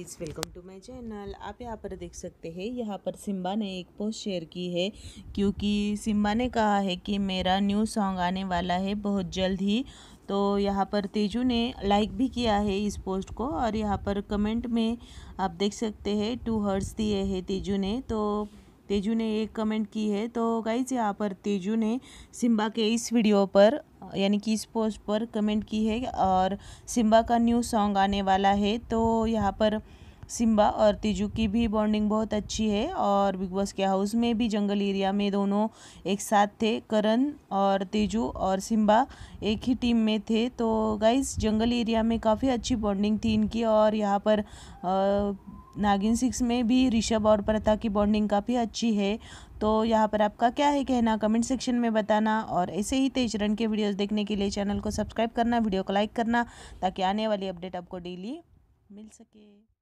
is welcome to my channel आप यहाँ पर देख सकते हैं यहाँ पर सिम्बा ने एक पोस्ट शेयर की है क्योंकि सिम्बा ने कहा है कि मेरा न्यू सॉन्ग आने वाला है बहुत जल्द ही तो यहाँ पर तेजू ने लाइक भी किया है इस पोस्ट को और यहाँ पर कमेंट में आप देख सकते हैं टू हर्ट्स दिए हैं तेजू ने तो तेजू ने एक कमेंट की है तो गाइज यहाँ पर तेजू ने सिम्बा के इस वीडियो पर यानी कि इस पोस्ट पर कमेंट की है और सिम्बा का न्यू सॉन्ग आने वाला है तो यहाँ पर सिम्बा और तेजू की भी बॉन्डिंग बहुत अच्छी है और बिग बॉस के हाउस में भी जंगल एरिया में दोनों एक साथ थे करण और तेजू और सिम्बा एक ही टीम में थे तो गाइज़ जंगल एरिया में काफ़ी अच्छी बॉन्डिंग थी इनकी और यहाँ पर आ, नागिन सिक्स में भी ऋषभ और प्रथा की बॉन्डिंग काफ़ी अच्छी है तो यहाँ पर आपका क्या है कहना कमेंट सेक्शन में बताना और ऐसे ही तेज रन के वीडियोस देखने के लिए चैनल को सब्सक्राइब करना वीडियो को लाइक करना ताकि आने वाली अपडेट आपको डेली मिल सके